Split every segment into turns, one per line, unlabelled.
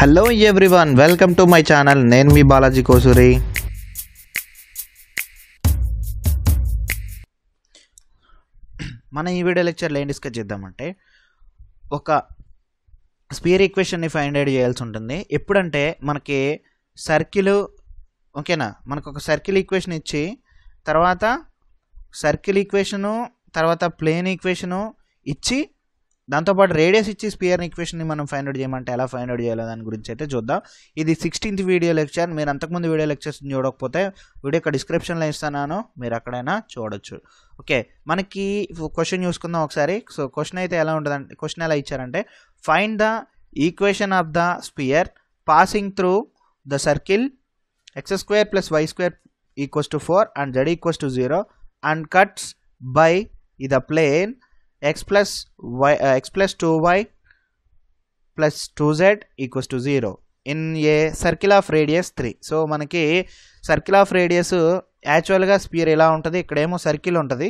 hello everyone welcome to my channel నేను మీ బాలాజీ కోసూరి మన ఈ వీడియో లెక్చర్లో ఏం డిస్కస్ చేద్దామంటే ఒక స్పియర్ ఈక్వేషన్ని ఫైండ్ అవుట్ చేయాల్సి ఉంటుంది ఎప్పుడంటే మనకి సర్కిల్ ఓకేనా మనకు ఒక సర్కిల్ ఈక్వేషన్ ఇచ్చి తర్వాత సర్కిల్ ఈక్వేషను తర్వాత ప్లేన్ ఈక్వేషను ఇచ్చి దాంతోపాటు రేడియస్ ఇచ్చి స్పియర్ ఈక్వేషన్ని మనం ఫైండ్ అవుట్ చేయమంటే ఎలా ఫైండ్ అవుట్ చేయాలి దాని గురించి అయితే చూద్దాం ఇది సిక్స్టీన్త్ వీడియో లెక్చర్ మీరు అంతకుముందు వీడియో లెక్చర్స్ చూడకపోతే వీడియో యొక్క డిస్క్రిప్షన్లో ఇస్తున్నాను మీరు అక్కడైనా చూడొచ్చు ఓకే మనకి క్వశ్చన్ చూసుకుందాం ఒకసారి సో క్వశ్చన్ అయితే ఎలా ఉంటుంది క్వశ్చన్ ఎలా ఇచ్చారంటే find the equation of the sphere passing through the circle x square plus y square equals to four and z equals to zero and cuts by ఇది plane x plus y uh, x plus 2y plus 2z equals to 0 in a circle of radius 3 so మనకి circle of radius యాక్చువల్గా sphere ఎలా ఉంటుంది ఇక్కడేమో circle ఉంటుంది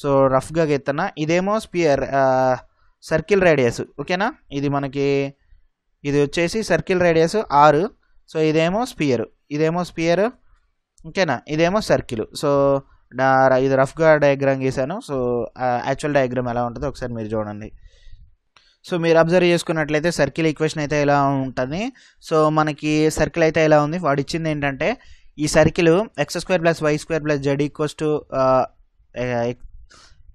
so rough రఫ్గా గెత్తన ఇదేమో spear circle radius ఓకేనా ఇది మనకి ఇది వచ్చేసి సర్కిల్ రేడియస్ ఆరు సో ఇదేమో స్పియర్ ఇదేమో స్పియర్ ఓకేనా ఇదేమో సర్కిల్ సో ఇది రఫ్గా డయాగ్రామ్ గీశాను సో యాక్చువల్ డయాగ్రామ్ ఎలా ఉంటుందో ఒకసారి మీరు చూడండి సో మీరు అబ్జర్వ్ చేసుకున్నట్లయితే సర్కిల్ ఈక్వేషన్ అయితే ఎలా ఉంటుంది సో మనకి సర్కిల్ అయితే ఎలా ఉంది వాడు ఇచ్చింది ఏంటంటే ఈ circle x square plus y square plus z equals to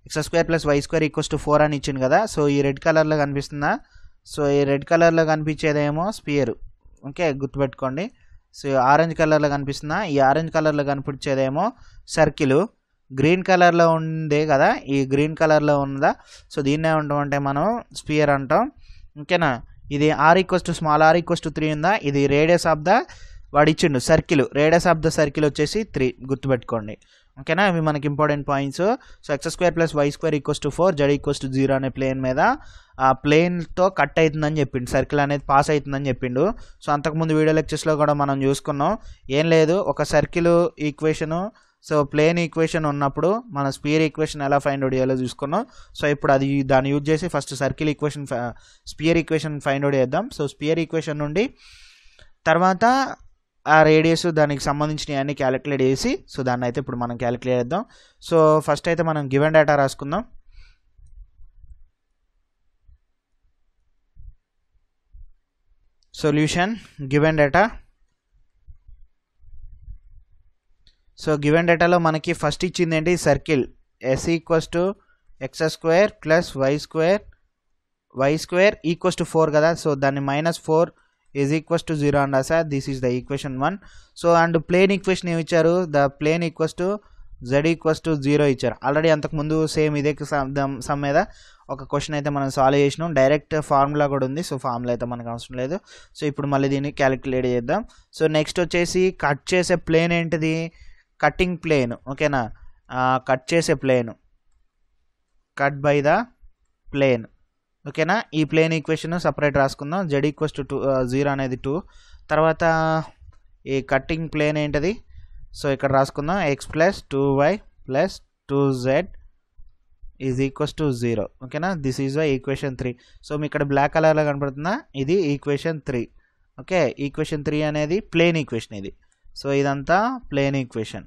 x square plus y square equals to four అని ఇచ్చింది కదా సో ఈ రెడ్ కలర్లో కనిపిస్తుందా సో ఈ రెడ్ కలర్లో కనిపించేదేమో స్పియర్ ఓకే గుర్తుపెట్టుకోండి సో ఆరెంజ్ కలర్లో కనిపిస్తుందా ఈ ఆరెంజ్ కలర్లో కనిపించేదేమో సర్కిల్ గ్రీన్ కలర్లో ఉందే కదా ఈ గ్రీన్ కలర్లో ఉందా సో దీన్ని ఏమంటామంటే మనం స్పియర్ అంటాం ఓకేనా ఇది R equals to small R equals to three ఉందా ఇది రేడియస్ ఆఫ్ ద వాడు ఇచ్చిండు circle radius of the circle వచ్చేసి త్రీ గుర్తుపెట్టుకోండి ఓకేనా ఇవి మనకి important points so x square plus y square equals to four z equals to zero అనే ప్లేన్ మీద ఆ ప్లేన్తో కట్ అవుతుందని చెప్పిండు సర్కిల్ అనేది పాస్ అవుతుందని చెప్పిండు సో అంతకుముందు వీడియో లెక్చర్స్లో కూడా మనం చూసుకున్నాం ఏం లేదు ఒక circle equation so plane equation ఉన్నప్పుడు మన స్పియర్ ఈక్వేషన్ ఎలా ఫైండ్ అవుట్ చేయాలో చూసుకున్నాం సో ఇప్పుడు అది దాన్ని యూజ్ చేసి first circle equation sphere equation find out చేద్దాం సో స్పియర్ ఈక్వేషన్ నుండి తర్వాత ఆ రేడియస్ దానికి సంబంధించిన అన్ని క్యాలిక్యులేట్ చేసి సో దాన్ని అయితే ఇప్పుడు మనం క్యాలిక్యులేట్ చేద్దాం సో ఫస్ట్ అయితే మనం గివెన్ డేటా రాసుకుందాం solution given data so given డేటాలో మనకి ఫస్ట్ ఇచ్చింది ఏంటి circle S equals to x square plus y square y square equals to four కదా సో దాన్ని minus four is equals to 0 and as this is the equation one so and plane equation ఏమి ఇచ్చారు the plane equals to z equals to zero ఇచ్చారు already అంతకుముందు same ఇదే sum మీద ఒక question అయితే మనం సాల్వ్ చేసినాం డైరెక్ట్ ఫార్ములా కూడా ఉంది సో ఫార్ములా అయితే మనకు అవసరం లేదు సో ఇప్పుడు మళ్ళీ దీన్ని క్యాలిక్యులేట్ చేద్దాం సో నెక్స్ట్ వచ్చేసి కట్ చేసే ప్లేన్ ఏంటిది కటింగ్ ప్లేన్ ఓకేనా కట్ చేసే plane cut by the plane ఓకేనా ఈ ప్లేన్ ఈక్వేషన్ సపరేట్ రాసుకుందాం z equals to two zero అనేది టూ తర్వాత ఈ కట్టింగ్ ప్లేన్ ఏంటది సో ఇక్కడ రాసుకుందాం x plus two why plus two z is equals to zero ఓకేనా this is y equation three so మీకు ఇక్కడ బ్లాక్ కలర్లో కనపడుతుందా ఇది equation three okay equation three అనేది ప్లేన్ ఈక్వేషన్ ఇది సో ఇదంతా ప్లేన్ ఈక్వేషన్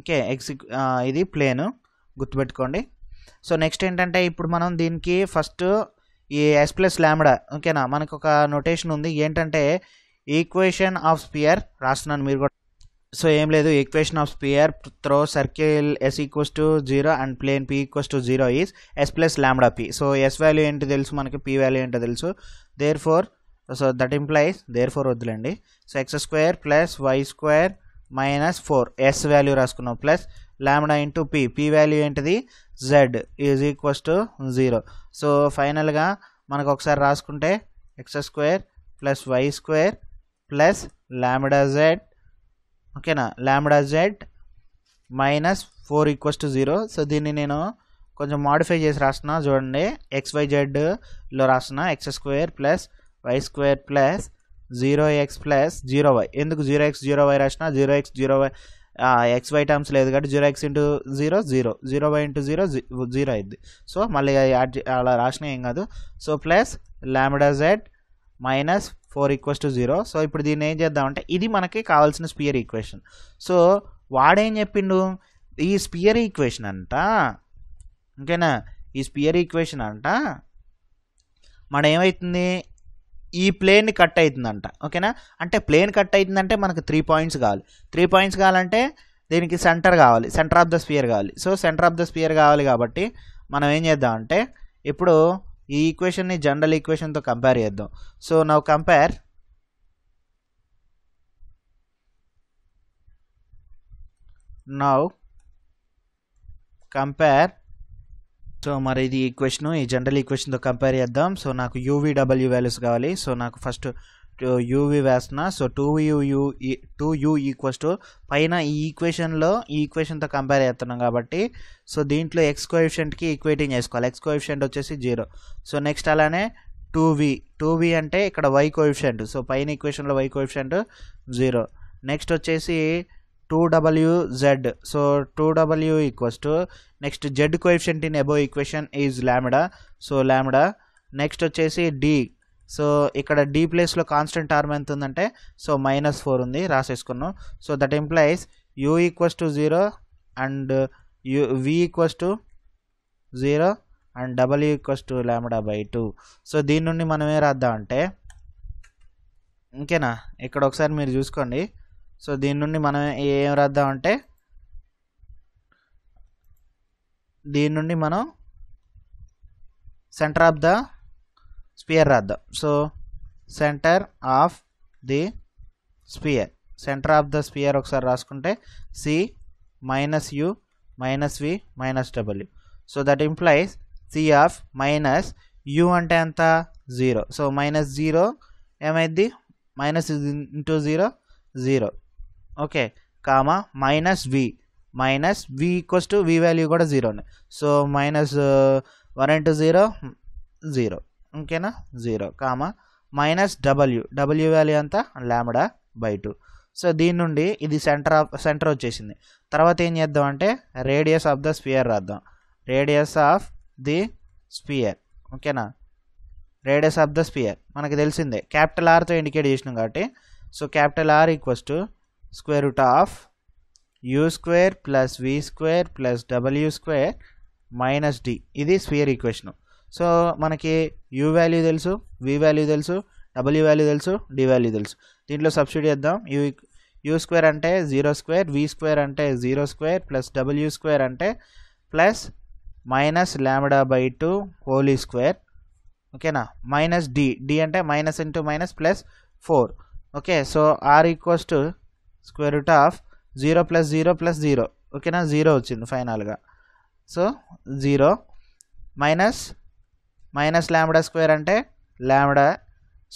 ఓకే ఎక్స్ ఇది ప్లేను గుర్తుపెట్టుకోండి సో నెక్స్ట్ ఏంటంటే ఇప్పుడు మనం దీనికి ఫస్ట్ ఈ ఎస్ ప్లస్ ల్యామ్డా ఓకేనా మనకు ఒక నొటేషన్ ఉంది ఏంటంటే ఈక్వేషన్ ఆఫ్ స్పియర్ రాస్తున్నాను మీరు కూడా సో ఏం లేదు equation of sphere through circle S equals to zero and plane P equals to zero is S plus lambda P so S value ఏంటో తెలుసు మనకి పీ వాల్యూ ఏంటో తెలుసు therefore so that implies therefore వద్దులండి so x square plus y square minus four S value రాసుకున్నాం plus lambda into P P value ఏంటిది z is equals to zero so ఫైనల్గా మనకు ఒకసారి రాసుకుంటే X square plus y square plus lambda z ఓకేనా lambda z minus four equals to zero so దీన్ని నేను కొంచెం మాడిఫై చేసి రాస్తున్నా చూడండి ఎక్స్వై జెడ్లో రాస్తున్నా x square plus y square plus zero x plus zero y ఎందుకు జీరో ఎక్స్ జీరో వై రాసిన zero x zero y x y terms లేదు కాబట్టి zero x into zero zero zero by into zero zero అయింది so మళ్ళీ అలా రాసిన ఏం కాదు so plus lambda z minus four equals to zero so ఇప్పుడు దీన్ని ఏం చేద్దామంటే ఇది మనకి కావాల్సిన స్పియర్ ఈక్వేషన్ సో వాడేం చెప్పిండు ఈ స్పియర్ ఈక్వేషన్ అంట ఓకేనా ఈ స్పియర్ ఈక్వేషన్ అంట మన ఏమవుతుంది ఈ ప్లేన్ కట్ అవుతుందంట ఓకేనా అంటే ప్లేన్ కట్ అవుతుందంటే మనకు త్రీ పాయింట్స్ కావాలి త్రీ పాయింట్స్ కావాలంటే దీనికి సెంటర్ కావాలి సెంటర్ ఆఫ్ ద స్పియర్ కావాలి so centre of the sphere కావాలి కాబట్టి మనం ఏం చేద్దాం అంటే ఇప్పుడు ఈ ఈక్వేషన్ని జనరల్ ఈక్వేషన్తో కంపేర్ చేద్దాం so now compare now compare so మరి ఇది ఈక్వేషన్ ఈ జనరల్ ఈక్వెషన్తో కంపేర్ చేద్దాం సో నాకు యూవీ డబ్ల్యూ వాల్యూస్ కావాలి సో నాకు ఫస్ట్ యూవి uh, వేస్తున్న so two U two U equals to పైన ఈ ఈక్వేషన్లో ఈ ఈక్వేషన్తో కంపేర్ చేస్తున్నాం కాబట్టి సో దీంట్లో ఎక్స్ కోఎఫిషియంట్కి ఈక్వేటింగ్ చేసుకోవాలి ఎక్స్ కోఎఫిషియంట్ వచ్చేసి జీరో సో నెక్స్ట్ అలానే టూ వి టూ వి అంటే ఇక్కడ వై కోఎఫిషియంట్ సో పైన ఈక్వేషన్లో వై కోఎఫిషియంట్ జీరో నెక్స్ట్ వచ్చేసి two W Z so two W equals to next Z coefficient in above equation is lambda so lambda next వచ్చేసి D so ఇక్కడ D ప్లేస్లో constant ఆర్మ్ ఎంత ఉందంటే సో మైనస్ ఫోర్ ఉంది రాసేసుకున్నాం so that implies U equals to zero and U V equals to zero and W equals to lambda by two so దీని నుండి మనం ఏం రాద్దాం అంటే ఇంకేనా ఇక్కడ ఒకసారి మీరు చూసుకోండి సో దీని నుండి మనం ఏం రాద్దాం అంటే దీని నుండి మనం సెంటర్ ఆఫ్ ద స్పియర్ రాద్దాం so centre of the sphere center of the sphere ఒకసారి రాసుకుంటే C minus U minus V minus W so that implies C of minus U అంటే ఎంత జీరో సో మైనస్ జీరో ఏమైద్ది minus into zero zero okay comma minus V minus V equals to V value కూడా zero so minus one into zero zero ఓకేనా zero comma minus W W value అంతా lambda by two so దీని నుండి ఇది centre of centre వచ్చేసింది తర్వాత ఏం చేద్దాం అంటే రేడియస్ ఆఫ్ ద స్పియర్ రాద్దాం రేడియస్ ఆఫ్ ది స్పియర్ ఓకేనా రేడియస్ ఆఫ్ ద స్పియర్ మనకు తెలిసిందే క్యాపిటల్ ఆర్తో ఇండికేట్ చేసినాం కాబట్టి so capital R equals to square root of u square plus v square plus w square minus D ఇది sphere equation so మనకి U value తెలుసు V value తెలుసు W value తెలుసు డి వాల్యూ తెలుసు దీంట్లో సబ్సిడీ చేద్దాం యూ యూ స్క్వేర్ అంటే జీరో స్క్వేర్ వి స్క్వేర్ అంటే zero square plus W square అంటే plus minus lambda by two whole square ఓకేనా మైనస్ డి డి అంటే minus into minus plus four okay so R equals to square root of zero plus zero plus zero ఓకేనా zero వచ్చింది ఫైనల్గా so zero minus minus lambda square అంటే lambda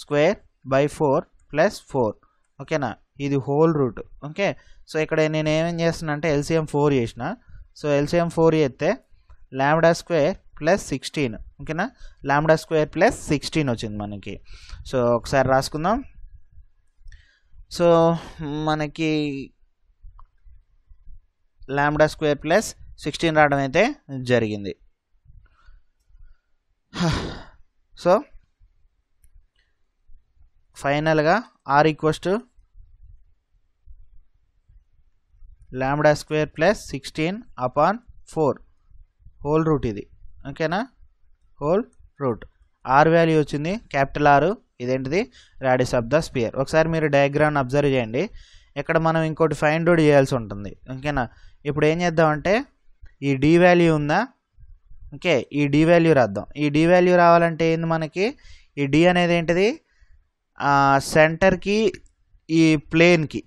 square by four plus four ఓకేనా ఇది whole route okay so ఇక్కడ నేను ఏమేం చేస్తున్నా అంటే ఎల్సిఎం ఫోర్ చేసిన సో ఎల్సిఎం ఫోర్ చేస్తే ల్యాంబడా స్క్వేర్ ప్లస్ సిక్స్టీన్ ఓకేనా ల్యాంబడా స్క్వేర్ ప్లస్ సిక్స్టీన్ వచ్చింది మనకి సో ఒకసారి రాసుకుందాం సో మనకి ల్యాండా స్క్వేర్ ప్లస్ సిక్స్టీన్ రావడం అయితే జరిగింది సో ఫైనల్గా R equals to lambda square plus sixteen upon four whole root ఇది ఓకేనా హోల్ రూట్ ఆర్ వాల్యూ వచ్చింది క్యాపిటల్ ఆరు ఇదేంటిది రాడిస్ ఆఫ్ ద స్పియర్ ఒకసారి మీరు డయాగ్రామ్ అబ్జర్వ్ చేయండి ఇక్కడ మనం ఇంకోటి ఫైండ్ అవుట్ చేయాల్సి ఉంటుంది ఓకేనా ఇప్పుడు ఏం చేద్దామంటే ఈ డి వాల్యూ ఉందా ఓకే ఈ డి వాల్యూ రాద్దాం ఈ డి వాల్యూ రావాలంటే ఏంది మనకి ఈ డి అనేది ఏంటిది సెంటర్కి ఈ ప్లేన్కి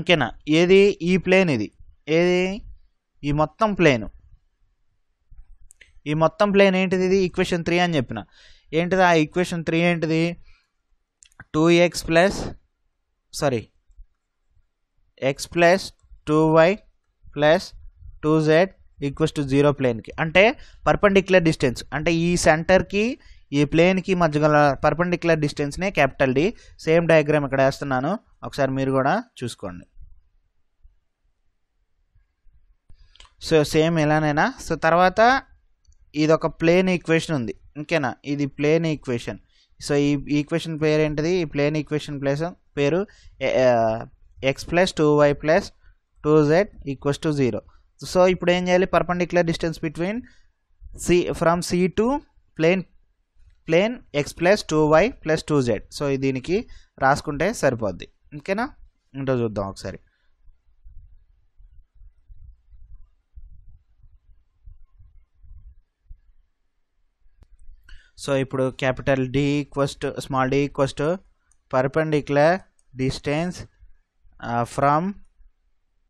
ఓకేనా ఏది ఈ ప్లేన్ ఇది ఏది ఈ మొత్తం ప్లేను ఈ మొత్తం ప్లేన్ ఏంటిది ఇది ఈక్వేషన్ త్రీ అని చెప్పిన ఏంటిది ఆ ఈక్వేషన్ త్రీ ఏంటిది two X plus sorry X plus two why plus two Z equals to zero ప్లేన్కి అంటే పర్పెండిక్యులర్ డిస్టెన్స్ అంటే ఈ సెంటర్కి ఈ ప్లేన్కి మధ్య గల పర్పెండిక్యులర్ డిస్టెన్స్నే క్యాపిటల్ డి సేమ్ డయాగ్రామ్ ఇక్కడ వేస్తున్నాను ఒకసారి మీరు కూడా చూసుకోండి సో సేమ్ ఎలానైనా సో తర్వాత ఇది ఒక ప్లేన్ ఈక్వేషన్ ఉంది ఓకేనా ఇది ప్లేన్ ఈక్వేషన్ సో ఈ ఈక్వేషన్ పేరు ఏంటిది ఈ ప్లేన్ ఈక్వేషన్ ప్లేస్ పేరు X plus two why plus two Z equals to zero so ఇప్పుడు ఏం చేయాలి perpendicular distance between C from C to plane plane X plus two why plus two Z so దీనికి రాసుకుంటే సరిపోద్ది ఓకేనా ఇంటో చూద్దాం ఒకసారి సో ఇప్పుడు capital D equals to small D equals to perpendicular distance from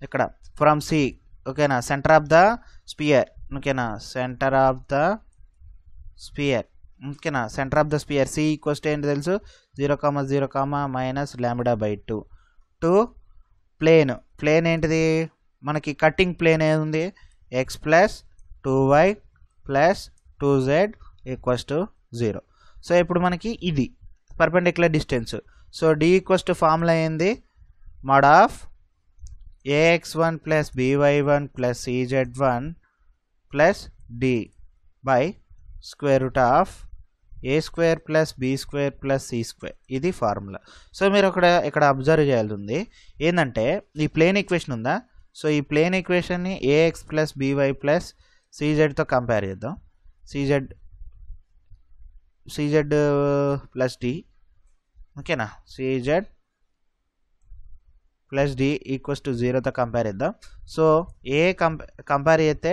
ఇక్కడ ఫ్రమ్ సి ఓకేనా సెంటర్ ఆఫ్ ద స్పియర్ ఓకేనా సెంటర్ ఆఫ్ ద స్పియర్ ఓకేనా center of the sphere C equals to ఏంటి తెలుసు zero comma zero comma minus lambda by two two plane plane ఏంటిది మనకి cutting plane ఏది ఉంది X plus two why plus two Z equals to zero so ఇప్పుడు మనకి ఇది perpendicular distance so D equals to formula ఏంది mod of AX one plus BY one plus EZ one plus D by square root of A square plus B square plus C square ఇది formula so మీరు అక్కడ ఇక్కడ observe చేయాల్సి ఉంది ఏంటంటే ఈ plane equation ఉందా సో ఈ ప్లేన్ ఈక్వేషన్ని ఏఎక్స్ ప్లస్ బీవై ప్లస్ సిజెడ్తో కంపేర్ చేద్దాం CZ cz uh, plus d ఓಕೆನಾ C Z plus D equals to zero తో కంపేర్ చేద్దాం సో ఏ కంపేర్ అయితే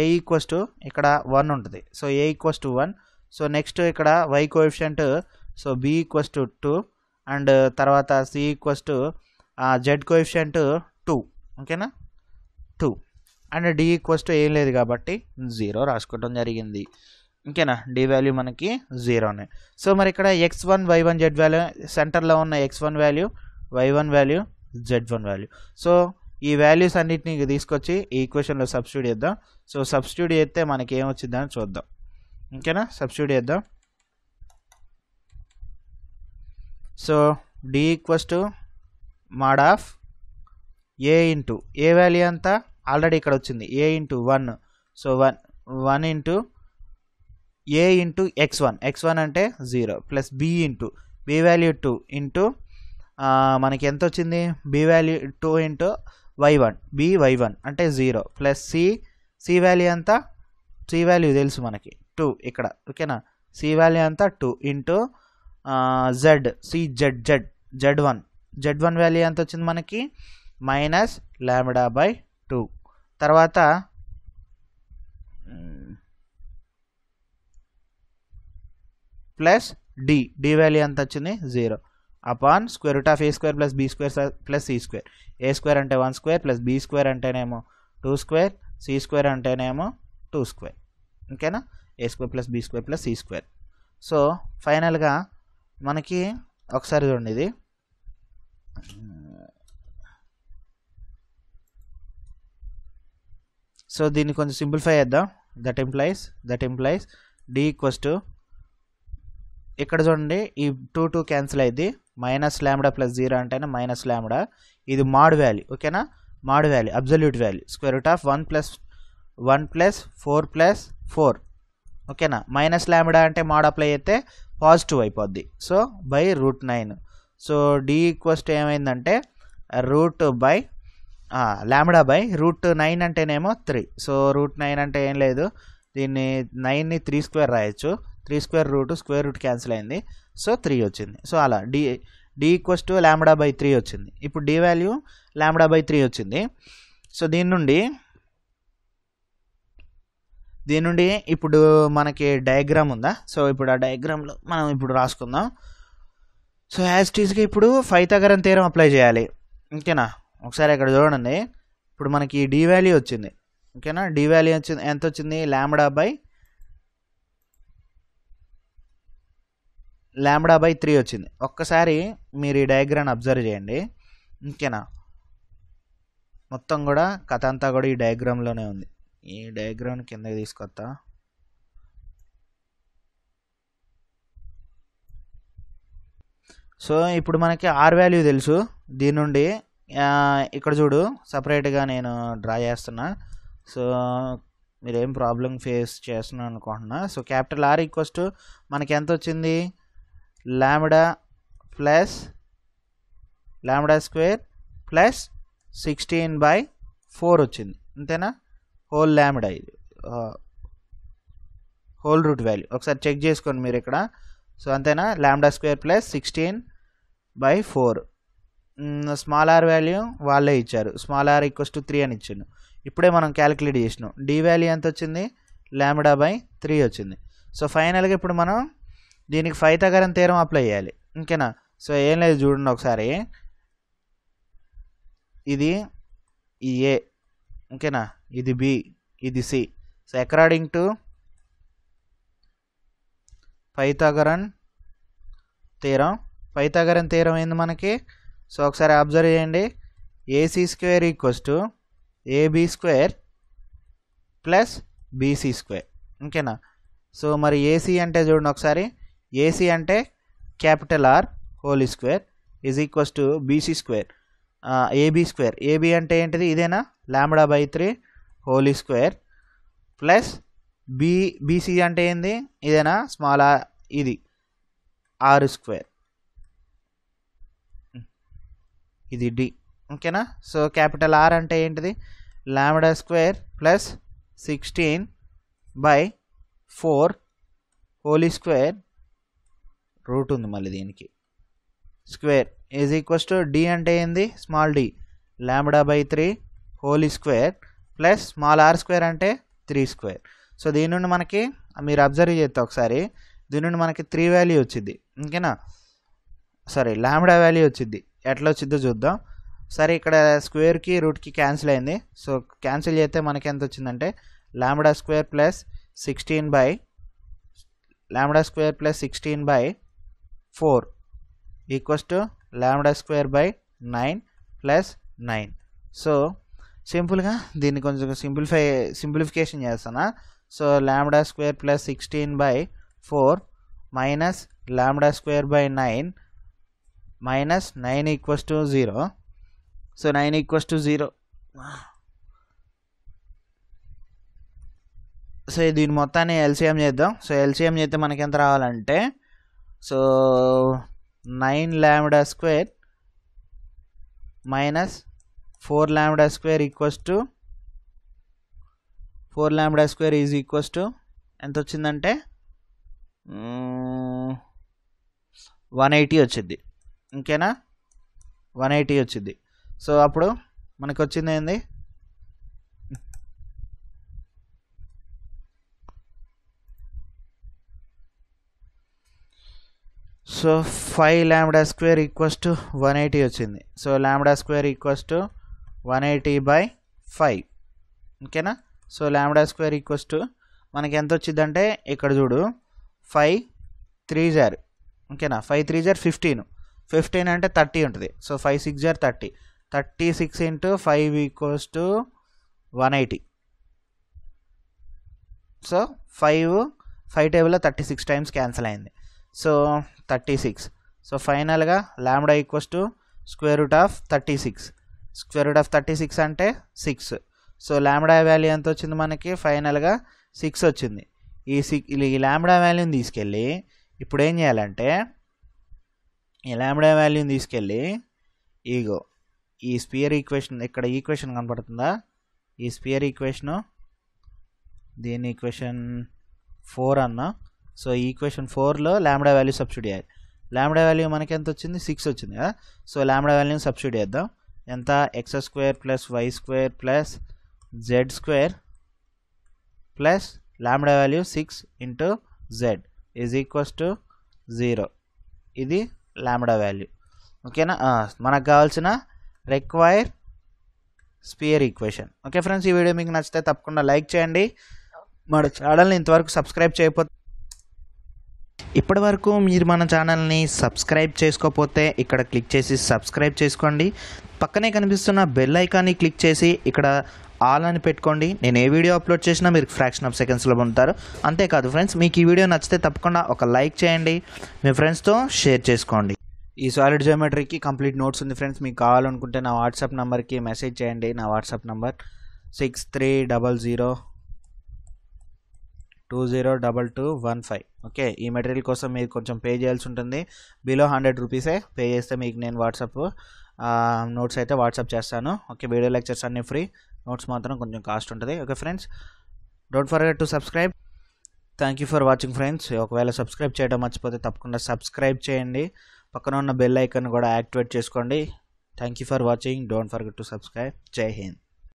ఏ ఈక్వస్ టు ఇక్కడ వన్ ఉంటుంది so A equals to one so next ఇక్కడ Y coefficient so B equals to two and తర్వాత C equals to Z coefficient two ఓకేనా two and D equals to ఏం లేదు కాబట్టి zero రాసుకోవడం జరిగింది ఇంకేనా డి వాల్యూ మనకి జీరోనే సో మరి ఇక్కడ X one Y one Z value సెంటర్లో ఉన్న X one value Y one value Z one value so ఈ వాల్యూస్ అన్నింటినీ తీసుకొచ్చి ఈ ఈక్వేషన్లో సబ్స్టిట్యూట్ చేద్దాం సో సబ్స్టిట్యూట్ చేస్తే మనకి ఏమొచ్చిందని చూద్దాం ఇంకేనా సబ్స్టిట్యూట్ చేద్దాం so D equals to mod of A into A value అంతా ఆల్రెడీ ఇక్కడ వచ్చింది A into one so one one into A into X one X one అంటే zero plus B into B value two into మనకి ఎంత వచ్చింది B value two into Y one B Y one అంటే zero plus C C value అంతా C value తెలుసు మనకి two ఇక్కడ ఓకేనా సి వాల్యూ అంతా two into Z C Z Z Z one Z one value ఎంత వచ్చింది మనకి మైనస్ ల్యామిడా బై టూ తర్వాత ప్లస్ డి డి వాల్యూ ఎంత వచ్చింది zero upon square root of A square plus B square plus C square A square అంటే one square plus B square అంటేనేమో two square C square అంటేనేమో two square ఓకేనా A square plus B square plus C square so ఫైనల్గా మనకి ఒకసారి చూడండి ఇది so దీన్ని కొంచెం సింప్లిఫై చేద్దాం that implies that implies D equals to ఇక్కడ చూడండి ఈ టూ టూ క్యాన్సిల్ అయింది మైనస్ ల్యామ్డా ప్లస్ జీరో అంటేనే మైనస్ ల్యామ్డా ఇది మాడ్ వ్యాల్యూ ఓకేనా mod value absolute value square root of one plus one plus four plus four ఓకేనా minus lambda అంటే mod apply అయితే పాజిటివ్ అయిపోద్ది so by root nine so D equals to ఏమైందంటే root by lambda by root nine అంటేనేమో three so root nine అంటే ఏం లేదు దీన్ని నైన్ని త్రీ స్క్వేర్ రాయొచ్చు three square root square root cancel అయింది సో త్రీ వచ్చింది సో అలా D D equals to lambda by three వచ్చింది ఇప్పుడు D value lambda by three వచ్చింది సో దీని నుండి దీని నుండి ఇప్పుడు మనకి డయాగ్రామ్ ఉందా సో ఇప్పుడు ఆ డయాగ్రామ్లో మనం ఇప్పుడు రాసుకుందాం సో యాజ్ టీస్కి ఇప్పుడు ఫైవ్ తగరం తీరం అప్లై చేయాలి ఓకేనా ఒకసారి ఇక్కడ చూడండి ఇప్పుడు మనకి డి వాల్యూ వచ్చింది ఓకేనా డి వాల్యూ వచ్చింది ఎంత వచ్చింది lambda by lambda by three వచ్చింది ఒక్కసారి మీరు ఈ డయాగ్రామ్ అబ్జర్వ్ చేయండి ఇంకేనా మొత్తం కూడా కథ అంతా కూడా ఈ డయాగ్రామ్లోనే ఉంది ఈ డయాగ్రామ్ కిందకి తీసుకొస్తా సో ఇప్పుడు మనకి ఆర్ వాల్యూ తెలుసు దీని నుండి ఇక్కడ చూడు సపరేట్గా నేను డ్రా చేస్తున్నా సో మీరేం ప్రాబ్లం ఫేస్ చేస్తున్నాను అనుకుంటున్నా so capital R equals to మనకి ఎంత వచ్చింది lambda plus lambda square plus sixteen by four వచ్చింది అంతేనా హోల్ ల్యామిడా ఇది హోల్ రూట్ వాల్యూ ఒకసారి చెక్ చేసుకోండి మీరు ఇక్కడ సో అంతేనా lambda square plus sixteen by four small R value వాళ్ళే ఇచ్చారు small R equals to three అని ఇచ్చిండు ఇప్పుడే మనం క్యాలిక్యులేట్ చేసినాం డి వాల్యూ ఎంత వచ్చింది ల్యామిడా బై త్రీ వచ్చింది సో ఫైనల్గా ఇప్పుడు మనం దీనికి ఫైవ్ తగరం తీరం అప్లై చేయాలి ఇంకేనా సో ఏం లేదు చూడండి ఒకసారి ఇది ఈ ఏ ఇంకేనా ఇది బి ఇది C so according to Pythagorean theorem Pythagorean theorem ఏంది మనకి సో ఒకసారి అబ్జర్వ్ చేయండి AC square equals to AB square plus BC square ఓకేనా సో మరి ఏసీ అంటే చూడండి ఒకసారి ఏసీ అంటే capital R whole square is equals to BC square AB square AB అంటే ఏంటిది ఇదేనా lambda by three whole square plus B BC అంటే ఏంది ఇదేనా స్మాల్ ఆర్ ఇది ఆరు స్క్వేర్ ఇది డి ఓకేనా సో క్యాపిటల్ ఆర్ అంటే ఏంటిది lambda square plus sixteen by four whole square root ఉంది మళ్ళీ దీనికి square is equals to D అంటే ఏంది small D lambda by three whole square plus small R square అంటే త్రీ స్క్వేర్ సో దీని నుండి మనకి మీరు అబ్జర్వ్ చేస్తే ఒకసారి దీని నుండి మనకి త్రీ వాల్యూ వచ్చింది ఇంకేనా సారీ ల్యాంబడా వాల్యూ వచ్చింది ఎట్లా వచ్చిందో చూద్దాం సరే ఇక్కడ స్క్వేర్కి రూట్కి క్యాన్సిల్ అయింది సో క్యాన్సిల్ చేస్తే మనకి ఎంత వచ్చిందంటే lambda square plus sixteen by lambda square plus sixteen by four equals to lambda square by nine plus nine so సింపుల్గా దీన్ని కొంచెం సింప్లిఫై సింప్లిఫికేషన్ చేస్తానా so lambda square plus sixteen by four minus lambda square by nine minus nine equals to zero so nine equals to zero so దీని మొత్తాన్ని LCM చేద్దాం so LCM చేస్తే మనకి ఎంత రావాలంటే So 9 lambda square minus 4 lambda square equals to 4 lambda square is equals to ఎంత వచ్చిందంటే one eighty వచ్చింది ఇంకేనా వన్ ఎయిటీ వచ్చింది సో అప్పుడు మనకు వచ్చింది ఏంది so five lambda square equals to one eighty వచ్చింది so lambda square equals to one eighty by five ఓకేనా so lambda square equals to మనకి ఎంత వచ్చిందంటే ఇక్కడ చూడు ఫైవ్ త్రీ జార్ ఓకేనా ఫైవ్ త్రీ జార్ ఫిఫ్టీన్ ఫిఫ్టీన్ అంటే థర్టీ ఉంటుంది సో ఫైవ్ సిక్స్ జార్ thirty thirty six into five equals to one eighty so five five టేబుల్లో థర్టీ సిక్స్ టైమ్స్ క్యాన్సిల్ అయింది సో థర్టీ సిక్స్ సో ఫైనల్గా lambda equals to square root of thirty six square root of thirty six అంటే six so lambda value ఎంత వచ్చింది మనకి ఫైనల్గా six వచ్చింది ఈ సిక్ ఈ ల్యాండా వాల్యూని తీసుకెళ్ళి ఇప్పుడు ఏం చేయాలంటే ఈ ల్యాండా వాల్యూని తీసుకెళ్ళి ఈగో ఈ స్పియర్ ఈక్వేషన్ ఇక్కడ ఈక్వేషన్ కనపడుతుందా ఈ స్పియర్ ఈక్వేషను దీని ఈక్వేషన్ ఫోర్ అన్నా సో ఈ ఈక్వేషన్ ఫోర్లో ల్యామ్డా వాల్యూ సబ్సిడీ చేయాలి ల్యాంబడా వాల్యూ మనకి ఎంత వచ్చింది సిక్స్ వచ్చింది కదా సో ల్యాంబడా వాల్యూని సబ్సిడీ చేద్దాం ఎంత x square plus y square plus z square plus lambda value six into z is equals to zero ఇది ల్యాంబడా వాల్యూ ఓకేనా మనకు కావాల్సిన require sphere equation okay friends ఈ వీడియో మీకు నచ్చితే తప్పకుండా లైక్ చేయండి మన ఛానల్ని ఇంతవరకు సబ్స్క్రైబ్ చేయకపోతే ఇప్పటివరకు మీరు మన ఛానల్ని సబ్స్క్రైబ్ చేసుకోకపోతే ఇక్కడ క్లిక్ చేసి సబ్స్క్రైబ్ చేసుకోండి పక్కనే కనిపిస్తున్న బెల్ ఐకాన్ని క్లిక్ చేసి ఇక్కడ ఆల్ అని పెట్టుకోండి నేను ఏ వీడియో అప్లోడ్ చేసినా మీరు ఫ్రాక్షన్ ఆఫ్ సెకండ్స్లో పొందుతారు అంతేకాదు ఫ్రెండ్స్ మీకు ఈ వీడియో నచ్చితే తప్పకుండా ఒక లైక్ చేయండి మీ ఫ్రెండ్స్తో షేర్ చేసుకోండి ఈ సాలిడ్ జియోమెట్రీకి కంప్లీట్ నోట్స్ ఉంది ఫ్రెండ్స్ మీకు కావాలనుకుంటే నా వాట్సాప్ నెంబర్కి మెసేజ్ చేయండి నా WhatsApp number six three double zero two zero double two one five okay ఈ మెటీరియల్ కోసం మీరు కొంచెం పే చేయాల్సి ఉంటుంది బిలో హండ్రెడ్ రూపీసే పే చేస్తే మీకు నేను వాట్సాప్ నోట్స్ అయితే వాట్సాప్ చేస్తాను ఓకే వీడియో లెక్చర్స్ అన్నీ ఫ్రీ నోట్స్ మాత్రం కొంచెం కాస్ట్ ఉంటుంది okay friends don't forget to subscribe thank you for watching friends ఒకవేళ సబ్స్క్రైబ్ చేయడం మర్చిపోతే తప్పకుండా సబ్స్క్రైబ్ చేయండి పక్కన ఉన్న బెల్ ఐకన్ కూడా యాక్టివేట్ చేసుకోండి thank you for watching don't forget to subscribe జై హింద్